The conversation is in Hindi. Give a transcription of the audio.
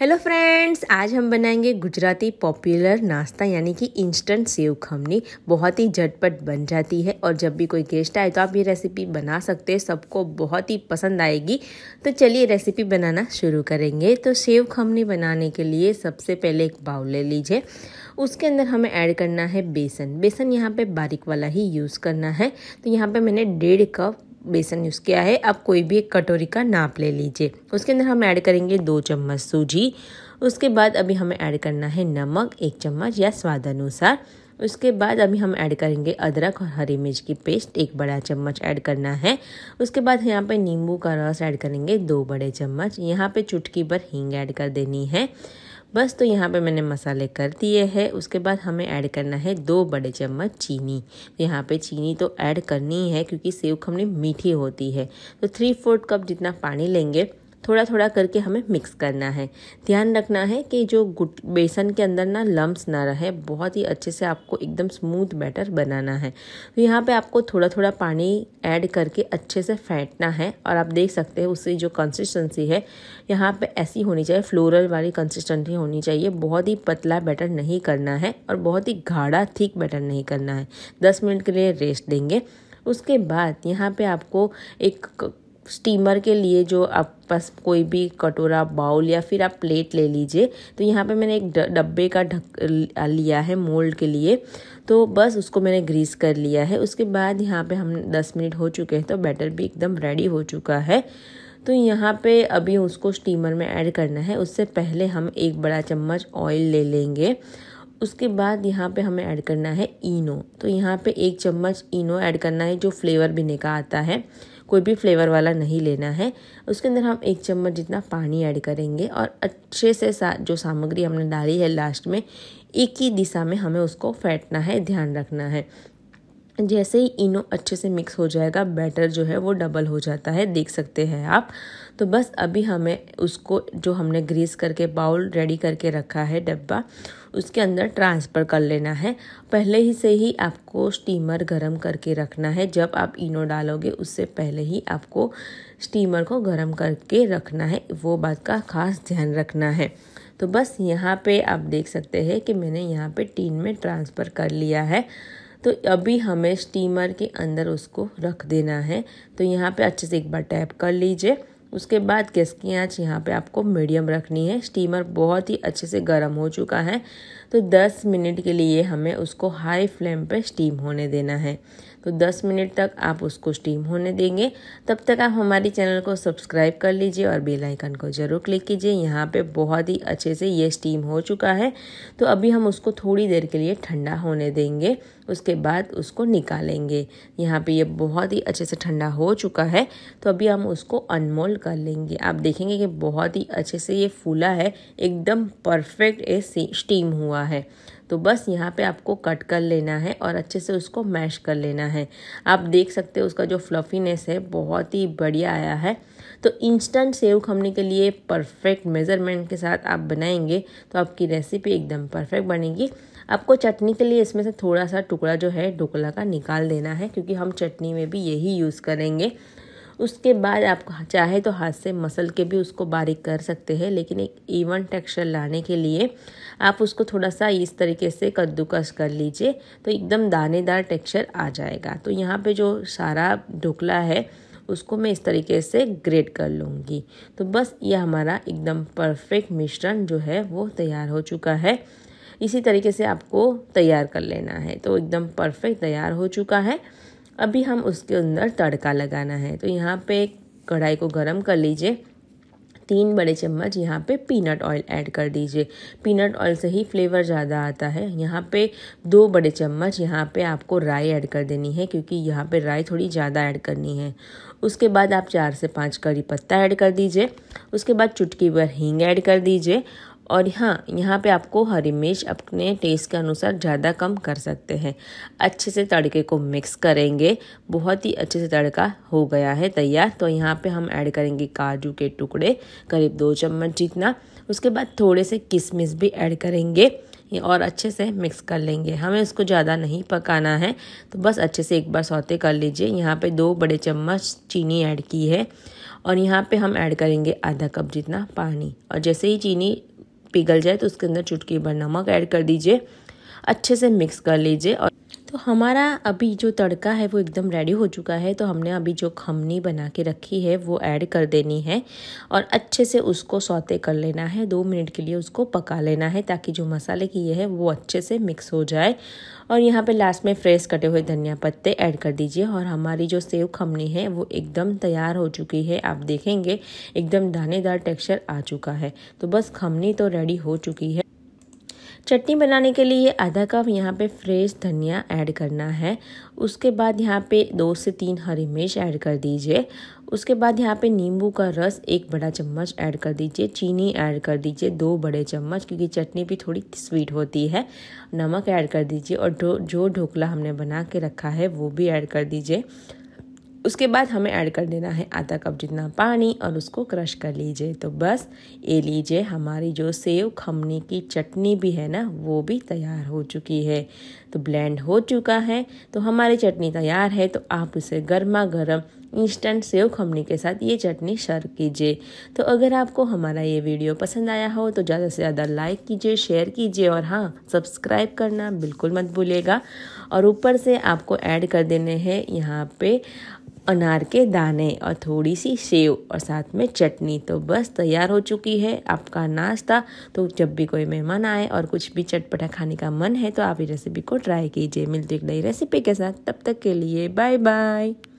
हेलो फ्रेंड्स आज हम बनाएंगे गुजराती पॉपुलर नाश्ता यानी कि इंस्टेंट सेव खमनी बहुत ही झटपट बन जाती है और जब भी कोई गेस्ट आए तो आप ये रेसिपी बना सकते हैं सबको बहुत ही पसंद आएगी तो चलिए रेसिपी बनाना शुरू करेंगे तो सेव खमनी बनाने के लिए सबसे पहले एक बाउल ले लीजिए उसके अंदर हमें ऐड करना है बेसन बेसन यहाँ पर बारीक वाला ही यूज़ करना है तो यहाँ पर मैंने डेढ़ कप बेसन यूज़ किया है आप कोई भी एक कटोरी का नाप ले लीजिए उसके अंदर हम ऐड करेंगे दो चम्मच सूजी उसके बाद अभी हमें ऐड करना है नमक एक चम्मच या स्वाद अनुसार उसके बाद अभी हम ऐड करेंगे अदरक और हरी मिर्च की पेस्ट एक बड़ा चम्मच ऐड करना है उसके बाद यहाँ पे नींबू का रस ऐड करेंगे दो बड़े चम्मच यहाँ पे चुटकी पर हींग ऐड कर देनी है बस तो यहाँ पे मैंने मसाले कर दिए हैं उसके बाद हमें ऐड करना है दो बड़े चम्मच चीनी यहाँ पे चीनी तो ऐड करनी है क्योंकि सेव खमनी मीठी होती है तो थ्री फोर्थ कप जितना पानी लेंगे थोड़ा थोड़ा करके हमें मिक्स करना है ध्यान रखना है कि जो गुट बेसन के अंदर ना लम्ब ना रहे बहुत ही अच्छे से आपको एकदम स्मूथ बैटर बनाना है तो यहाँ पे आपको थोड़ा थोड़ा पानी ऐड करके अच्छे से फेंटना है और आप देख सकते हैं उसकी जो कंसिस्टेंसी है यहाँ पे ऐसी होनी चाहिए फ्लोरल वाली कंसिस्टेंसी होनी चाहिए बहुत ही पतला बैटर नहीं करना है और बहुत ही गाढ़ा थिक बैटर नहीं करना है दस मिनट के लिए रेस्ट देंगे उसके बाद यहाँ पे आपको एक स्टीमर के लिए जो आप बस कोई भी कटोरा बाउल या फिर आप प्लेट ले लीजिए तो यहाँ पे मैंने एक डब्बे का ढक लिया है मोल्ड के लिए तो बस उसको मैंने ग्रीस कर लिया है उसके बाद यहाँ पे हम 10 मिनट हो चुके हैं तो बैटर भी एकदम रेडी हो चुका है तो यहाँ पे अभी उसको स्टीमर में ऐड करना है उससे पहले हम एक बड़ा चम्मच ऑयल ले लेंगे उसके बाद यहाँ पे हमें ऐड करना है इनो तो यहाँ पे एक चम्मच इनो ऐड करना है जो फ्लेवर भी निका आता है कोई भी फ्लेवर वाला नहीं लेना है उसके अंदर हम एक चम्मच जितना पानी ऐड करेंगे और अच्छे से सा, जो सामग्री हमने डाली है लास्ट में एक ही दिशा में हमें उसको फेंटना है ध्यान रखना है जैसे ही इनो अच्छे से मिक्स हो जाएगा बैटर जो है वो डबल हो जाता है देख सकते हैं आप तो बस अभी हमें उसको जो हमने ग्रीस करके बाउल रेडी करके रखा है डब्बा उसके अंदर ट्रांसफ़र कर लेना है पहले ही से ही आपको स्टीमर गरम करके रखना है जब आप इनो डालोगे उससे पहले ही आपको स्टीमर को गरम करके रखना है वो बात का खास ध्यान रखना है तो बस यहाँ पे आप देख सकते हैं कि मैंने यहाँ पे टीन में ट्रांसफ़र कर लिया है तो अभी हमें स्टीमर के अंदर उसको रख देना है तो यहाँ पे अच्छे से एक बार टैप कर लीजिए उसके बाद गैस की आँच यहाँ पे आपको मीडियम रखनी है स्टीमर बहुत ही अच्छे से गर्म हो चुका है तो 10 मिनट के लिए हमें उसको हाई फ्लेम पे स्टीम होने देना है तो 10 मिनट तक आप उसको स्टीम होने देंगे तब तक आप हमारे चैनल को सब्सक्राइब कर लीजिए और बेल आइकन को ज़रूर क्लिक कीजिए यहाँ पे बहुत ही अच्छे से ये स्टीम हो चुका है तो अभी हम उसको थोड़ी देर के लिए ठंडा होने देंगे उसके बाद उसको निकालेंगे यहाँ पे ये बहुत ही अच्छे से ठंडा हो चुका है तो अभी हम उसको अनमोल कर लेंगे आप देखेंगे कि बहुत ही अच्छे से ये फूला है एकदम परफेक्ट ये स्टीम हुआ है तो बस यहाँ पे आपको कट कर लेना है और अच्छे से उसको मैश कर लेना है आप देख सकते हो उसका जो फ्लफ़ीनेस है बहुत ही बढ़िया आया है तो इंस्टेंट सेव खमने के लिए परफेक्ट मेज़रमेंट के साथ आप बनाएंगे तो आपकी रेसिपी एकदम परफेक्ट बनेगी आपको चटनी के लिए इसमें से थोड़ा सा टुकड़ा जो है ढोकला का निकाल देना है क्योंकि हम चटनी में भी यही यूज़ करेंगे उसके बाद आप चाहे तो हाथ से मसल के भी उसको बारीक कर सकते हैं लेकिन एक इवन टेक्सचर लाने के लिए आप उसको थोड़ा सा इस तरीके से कद्दूकस कर लीजिए तो एकदम दानेदार टेक्सचर आ जाएगा तो यहाँ पे जो सारा ढोकला है उसको मैं इस तरीके से ग्रेट कर लूँगी तो बस ये हमारा एकदम परफेक्ट मिश्रण जो है वो तैयार हो चुका है इसी तरीके से आपको तैयार कर लेना है तो एकदम परफेक्ट तैयार हो चुका है अभी हम उसके अंदर तड़का लगाना है तो यहाँ पे कढ़ाई को गर्म कर लीजिए तीन बड़े चम्मच यहाँ पे पीनट ऑयल ऐड कर दीजिए पीनट ऑयल से ही फ्लेवर ज़्यादा आता है यहाँ पे दो बड़े चम्मच यहाँ पे आपको राई ऐड कर देनी है क्योंकि यहाँ पे राई थोड़ी ज़्यादा ऐड करनी है उसके बाद आप चार से पाँच करी पत्ता ऐड कर दीजिए उसके बाद चुटकी भर हींग ऐड कर दीजिए और हाँ यहाँ पे आपको हरी मिर्च अपने टेस्ट के अनुसार ज़्यादा कम कर सकते हैं अच्छे से तड़के को मिक्स करेंगे बहुत ही अच्छे से तड़का हो गया है तैयार तो यहाँ पे हम ऐड करेंगे काजू के टुकड़े करीब दो चम्मच जितना उसके बाद थोड़े से किशमिश भी ऐड करेंगे और अच्छे से मिक्स कर लेंगे हमें उसको ज़्यादा नहीं पकाना है तो बस अच्छे से एक बार सौते कर लीजिए यहाँ पे दो बड़े चम्मच चीनी ऐड की है और यहाँ पे हम ऐड करेंगे आधा कप जितना पानी और जैसे ही चीनी पिघल जाए तो उसके अंदर चुटकी भर नमक ऐड कर दीजिए अच्छे से मिक्स कर लीजिए और हमारा अभी जो तड़का है वो एकदम रेडी हो चुका है तो हमने अभी जो खमनी बना के रखी है वो ऐड कर देनी है और अच्छे से उसको सौते कर लेना है दो मिनट के लिए उसको पका लेना है ताकि जो मसाले किए हैं वो अच्छे से मिक्स हो जाए और यहाँ पे लास्ट में फ्रेश कटे हुए धनिया पत्ते ऐड कर दीजिए और हमारी जो सेव खमनी है वो एकदम तैयार हो चुकी है आप देखेंगे एकदम दानेदार टेक्स्चर आ चुका है तो बस खमनी तो रेडी हो चुकी है चटनी बनाने के लिए आधा कप यहाँ पे फ्रेश धनिया ऐड करना है उसके बाद यहाँ पे दो से तीन हरी मिर्च ऐड कर दीजिए उसके बाद यहाँ पे नींबू का रस एक बड़ा चम्मच ऐड कर दीजिए चीनी ऐड कर दीजिए दो बड़े चम्मच क्योंकि चटनी भी थोड़ी स्वीट होती है नमक ऐड कर दीजिए और जो ढोकला हमने बना के रखा है वो भी ऐड कर दीजिए उसके बाद हमें ऐड कर देना है आधा कप जितना पानी और उसको क्रश कर लीजिए तो बस ये लीजिए हमारी जो सेव खमनी की चटनी भी है ना वो भी तैयार हो चुकी है तो ब्लेंड हो चुका है तो हमारी चटनी तैयार है तो आप उसे गर्मा गर्म इंस्टेंट सेव खमनी के साथ ये चटनी सर्व कीजिए तो अगर आपको हमारा ये वीडियो पसंद आया हो तो ज़्यादा से ज़्यादा लाइक कीजिए शेयर कीजिए और हाँ सब्सक्राइब करना बिल्कुल मत भूलिएगा और ऊपर से आपको ऐड कर देने हैं यहाँ पे अनार के दाने और थोड़ी सी सेव और साथ में चटनी तो बस तैयार हो चुकी है आपका नाश्ता तो जब भी कोई मेहमान आए और कुछ भी चटपटा खाने का मन है तो आप इस रेसिपी को ट्राई कीजिए मिलती एक नई रेसिपी के साथ तब तक के लिए बाय बाय